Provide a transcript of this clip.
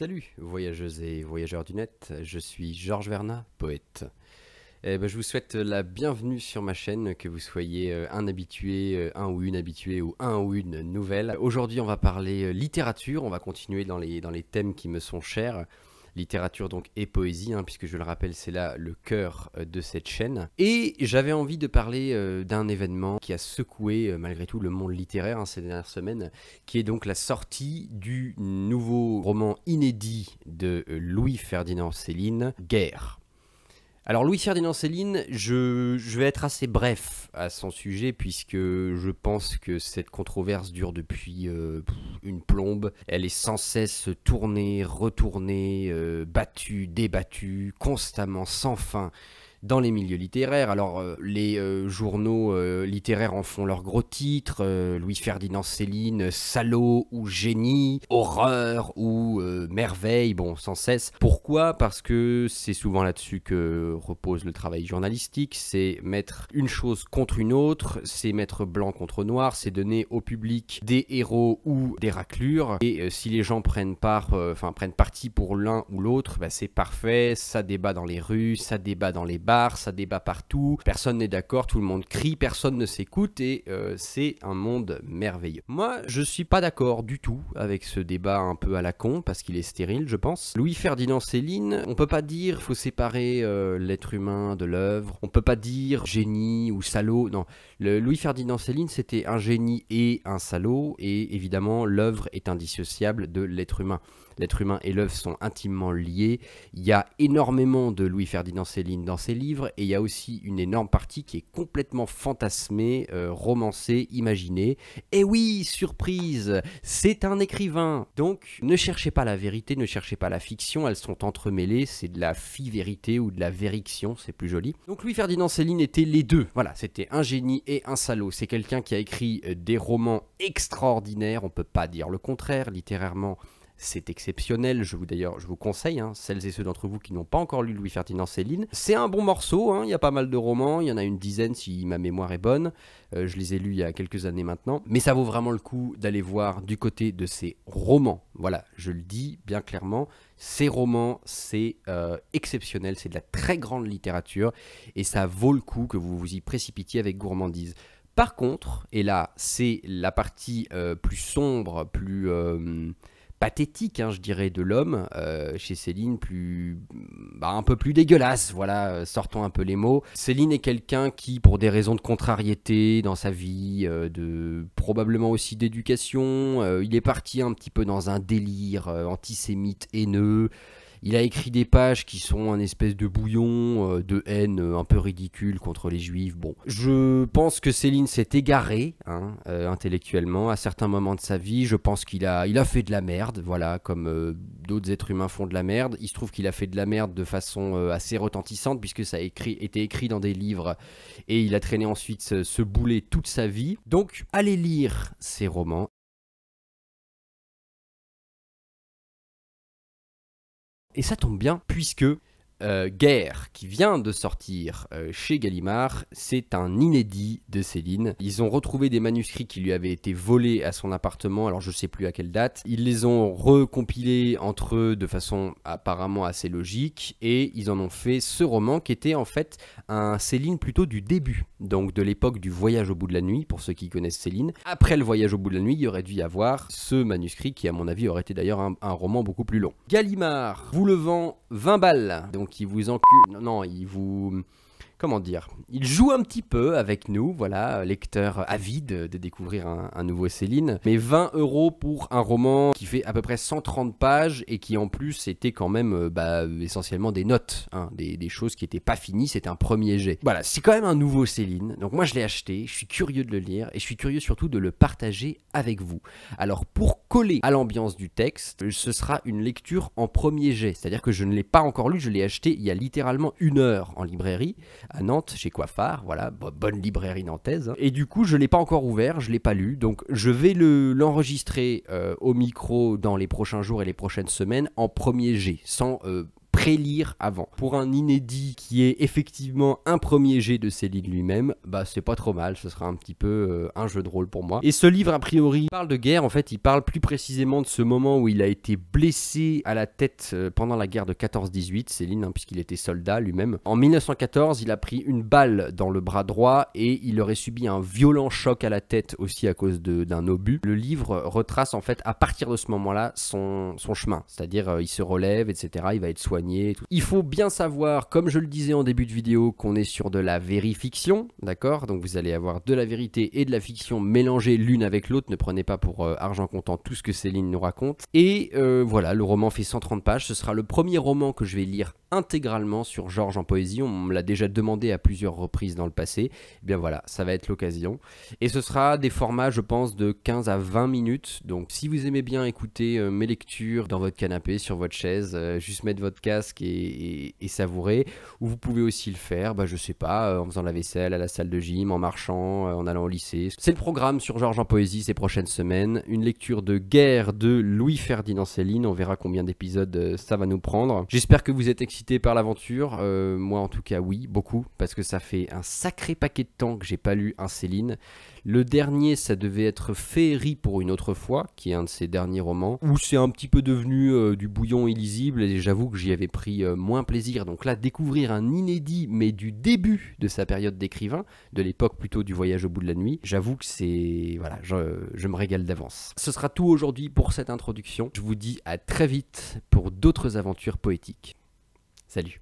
Salut voyageuses et voyageurs du net, je suis Georges Vernat, poète. Eh ben, je vous souhaite la bienvenue sur ma chaîne, que vous soyez euh, un habitué, euh, un ou une habituée ou un ou une nouvelle. Aujourd'hui on va parler euh, littérature, on va continuer dans les, dans les thèmes qui me sont chers littérature donc et poésie, hein, puisque je le rappelle, c'est là le cœur euh, de cette chaîne. Et j'avais envie de parler euh, d'un événement qui a secoué euh, malgré tout le monde littéraire hein, ces dernières semaines, qui est donc la sortie du nouveau roman inédit de Louis-Ferdinand Céline, Guerre. Alors Louis-Ferdinand Céline, je, vais être assez bref à son sujet puisque je pense que cette controverse dure depuis euh, une plombe. Elle est sans cesse tournée, retournée, euh, battue, débattue, constamment, sans fin dans les milieux littéraires. Alors, euh, les euh, journaux euh, littéraires en font leurs gros titres Louis-Ferdinand Céline, Salaud ou Génie, Horreur ou Merveille, bon, sans cesse. Pourquoi Parce que c'est souvent là-dessus que repose le travail journalistique c'est mettre une chose contre une autre, c'est mettre blanc contre noir, c'est donner au public des héros ou des raclures. Et si les gens prennent part, enfin, prennent parti pour l'un ou l'autre, bah, c'est parfait, ça débat dans les rues, ça débat dans les bars ça débat partout, personne n'est d'accord, tout le monde crie, personne ne s'écoute et euh, c'est un monde merveilleux. Moi, je suis pas d'accord du tout avec ce débat un peu à la con parce qu'il est stérile, je pense. Louis-Ferdinand Céline, on peut pas dire faut séparer euh, l'être humain de l'œuvre, on peut pas dire génie ou salaud, non. Louis-Ferdinand Céline, c'était un génie et un salaud et évidemment, l'œuvre est indissociable de l'être humain. L'être humain et l'œuvre sont intimement liés. Il y a énormément de Louis-Ferdinand Céline dans Céline, et il y a aussi une énorme partie qui est complètement fantasmée, euh, romancée, imaginée. Et oui, surprise, c'est un écrivain. Donc ne cherchez pas la vérité, ne cherchez pas la fiction, elles sont entremêlées, c'est de la fi-vérité ou de la vériction, c'est plus joli. Donc lui, ferdinand Céline était les deux. Voilà, c'était un génie et un salaud. C'est quelqu'un qui a écrit euh, des romans extraordinaires, on ne peut pas dire le contraire littérairement c'est exceptionnel. Je vous d'ailleurs, je vous conseille, hein, celles et ceux d'entre vous qui n'ont pas encore lu Louis Ferdinand Céline, c'est un bon morceau. Hein, il y a pas mal de romans, il y en a une dizaine si ma mémoire est bonne. Euh, je les ai lus il y a quelques années maintenant, mais ça vaut vraiment le coup d'aller voir du côté de ces romans. Voilà, je le dis bien clairement, ces romans, c'est euh, exceptionnel, c'est de la très grande littérature et ça vaut le coup que vous vous y précipitiez avec gourmandise. Par contre, et là, c'est la partie euh, plus sombre, plus pathétique, hein, je dirais, de l'homme, euh, chez Céline, plus, bah, un peu plus dégueulasse, voilà, euh, sortons un peu les mots. Céline est quelqu'un qui, pour des raisons de contrariété dans sa vie, euh, de probablement aussi d'éducation, il est parti un petit peu dans un délire antisémite haineux, il a écrit des pages qui sont un espèce de bouillon euh, de haine euh, un peu ridicule contre les juifs. Bon, je pense que Céline s'est égaré hein, euh, intellectuellement à certains moments de sa vie. Je pense qu'il a, il a fait de la merde, voilà, comme d'autres êtres humains font de la merde. Il se trouve qu'il a fait de la merde de façon assez retentissante puisque ça a été écrit dans des livres et il a traîné ensuite ce boulet toute sa vie. Donc, allez lire ses romans, Et ça tombe bien, puisque euh, Guerre, qui vient de sortir euh, chez Gallimard, c'est un inédit de Céline. Ils ont retrouvé des manuscrits qui lui avaient été volés à son appartement, alors je sais plus à quelle date. Ils les ont recompilés entre eux de façon apparemment assez logique, et ils en ont fait ce roman qui était en fait un Céline plutôt du début, donc de l'époque du voyage au bout de la nuit, pour ceux qui connaissent Céline. Après le voyage au bout de la nuit, il aurait dû y avoir ce manuscrit qui, à mon avis, aurait été d'ailleurs un, roman beaucoup plus long. Gallimard vous le vend 20 balles, donc donc il vous encule. Non, non, il vous comment dire, il joue un petit peu avec nous, voilà, lecteur avide de découvrir un, nouveau Céline, mais 20 euros pour un roman qui fait à peu près 130 pages et qui en plus était quand même euh, bah, essentiellement des notes, hein, des, des, choses qui n'étaient pas finies, c'était un premier jet. Voilà, c'est quand même un nouveau Céline, donc moi je l'ai acheté, je suis curieux de le lire et je suis curieux surtout de le partager avec vous. Alors pour coller à l'ambiance du texte, ce sera une lecture en premier jet, c'est-à-dire que je ne l'ai pas encore lu, je l'ai acheté il y a littéralement une heure en librairie, à Nantes, chez Coiffard, voilà, bonne librairie nantaise. Hein. Et du coup, je ne l'ai pas encore ouvert, je ne l'ai pas lu, donc je vais l'enregistrer le, euh, au micro dans les prochains jours et les prochaines semaines en premier G, sans euh, lire avant. Pour un inédit qui est effectivement un premier jet de Céline lui-même, bah c'est pas trop mal, ce sera un petit peu euh, un jeu de rôle pour moi. Et ce livre, a priori, parle de guerre, en fait, il parle plus précisément de ce moment où il a été blessé à la tête euh, pendant la guerre de 14-18, Céline, hein, puisqu'il était soldat lui-même. En 1914, il a pris une balle dans le bras droit et il aurait subi un violent choc à la tête aussi à cause d'un obus. Le livre retrace en fait à partir de ce moment-là son, son chemin, c'est-à-dire euh, il se relève, etc., il va être soigné il faut bien savoir, comme je le disais en début de vidéo, qu'on est sur de la vérification, d'accord Donc vous allez avoir de la vérité et de la fiction mélangées l'une avec l'autre. Ne prenez pas pour euh, argent comptant tout ce que Céline nous raconte. Et euh, voilà, le roman fait 130 pages. Ce sera le premier roman que je vais lire intégralement sur Georges en poésie. On me l'a déjà demandé à plusieurs reprises dans le passé. et eh bien voilà, ça va être l'occasion. Et ce sera des formats, je pense, de 15 à 20 minutes. Donc si vous aimez bien écouter euh, mes lectures dans votre canapé, sur votre chaise, juste mettre votre casque et, savourer. Ou vous pouvez aussi le faire, bah, je sais pas, euh, en faisant la vaisselle, à la salle de gym, en marchant, euh, en allant au lycée. C'est le programme sur Georges en poésie ces prochaines semaines. Une lecture de Guerre de Louis-Ferdinand Céline. On verra combien d'épisodes euh, ça va nous prendre. J'espère que vous êtes excités par l'aventure. moi, en tout cas, oui, beaucoup, parce que ça fait un sacré paquet de temps que j'ai pas lu un Céline. Le dernier, ça devait être Féerie pour une autre fois, qui est un de ses derniers romans, où c'est un petit peu devenu euh, du bouillon illisible, et j'avoue que j'y avais pris euh, moins plaisir. Donc là, découvrir un inédit, mais du début de sa période d'écrivain, de l'époque plutôt du voyage au bout de la nuit, j'avoue que c'est... Voilà, je me régale d'avance. Ce sera tout aujourd'hui pour cette introduction. Je vous dis à très vite pour d'autres aventures poétiques. Salut